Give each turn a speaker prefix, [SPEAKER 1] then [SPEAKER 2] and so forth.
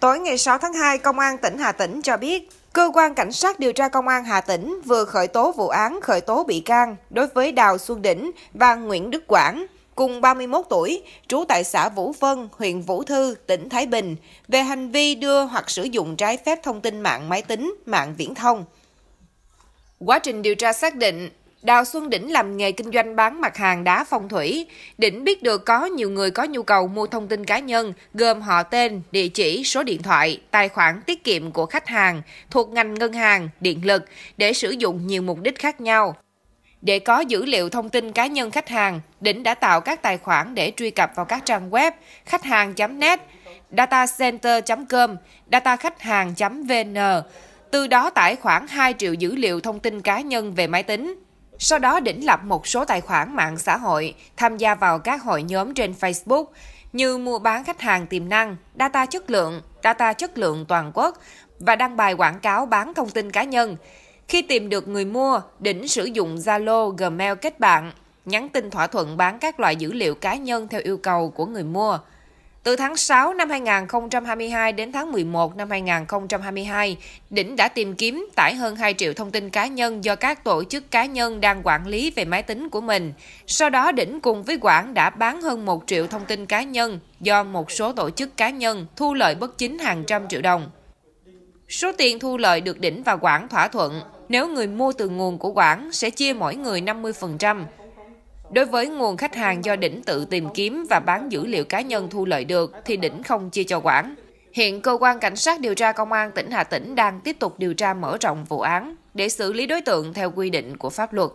[SPEAKER 1] Tối ngày 6 tháng 2, Công an tỉnh Hà Tĩnh cho biết, Cơ quan Cảnh sát điều tra Công an Hà Tĩnh vừa khởi tố vụ án khởi tố bị can đối với Đào Xuân Đỉnh và Nguyễn Đức Quảng, cùng 31 tuổi, trú tại xã Vũ Vân, huyện Vũ Thư, tỉnh Thái Bình, về hành vi đưa hoặc sử dụng trái phép thông tin mạng máy tính, mạng viễn thông. Quá trình điều tra xác định, Đào Xuân Đỉnh làm nghề kinh doanh bán mặt hàng đá phong thủy. Đỉnh biết được có nhiều người có nhu cầu mua thông tin cá nhân, gồm họ tên, địa chỉ, số điện thoại, tài khoản tiết kiệm của khách hàng, thuộc ngành ngân hàng, điện lực, để sử dụng nhiều mục đích khác nhau. Để có dữ liệu thông tin cá nhân khách hàng, Đỉnh đã tạo các tài khoản để truy cập vào các trang web khách hàng.net, datacenter.com, datackhách hàng.vn, từ đó tải khoảng 2 triệu dữ liệu thông tin cá nhân về máy tính, sau đó đỉnh lập một số tài khoản mạng xã hội, tham gia vào các hội nhóm trên Facebook như mua bán khách hàng tiềm năng, data chất lượng, data chất lượng toàn quốc và đăng bài quảng cáo bán thông tin cá nhân. Khi tìm được người mua, đỉnh sử dụng Zalo, Gmail kết bạn, nhắn tin thỏa thuận bán các loại dữ liệu cá nhân theo yêu cầu của người mua. Từ tháng 6 năm 2022 đến tháng 11 năm 2022, Đỉnh đã tìm kiếm tải hơn 2 triệu thông tin cá nhân do các tổ chức cá nhân đang quản lý về máy tính của mình. Sau đó Đỉnh cùng với Quảng đã bán hơn 1 triệu thông tin cá nhân do một số tổ chức cá nhân thu lợi bất chính hàng trăm triệu đồng. Số tiền thu lợi được Đỉnh và Quảng thỏa thuận, nếu người mua từ nguồn của Quảng sẽ chia mỗi người 50%, Đối với nguồn khách hàng do đỉnh tự tìm kiếm và bán dữ liệu cá nhân thu lợi được thì đỉnh không chia cho quản. Hiện cơ quan cảnh sát điều tra công an tỉnh Hà Tĩnh đang tiếp tục điều tra mở rộng vụ án để xử lý đối tượng theo quy định của pháp luật.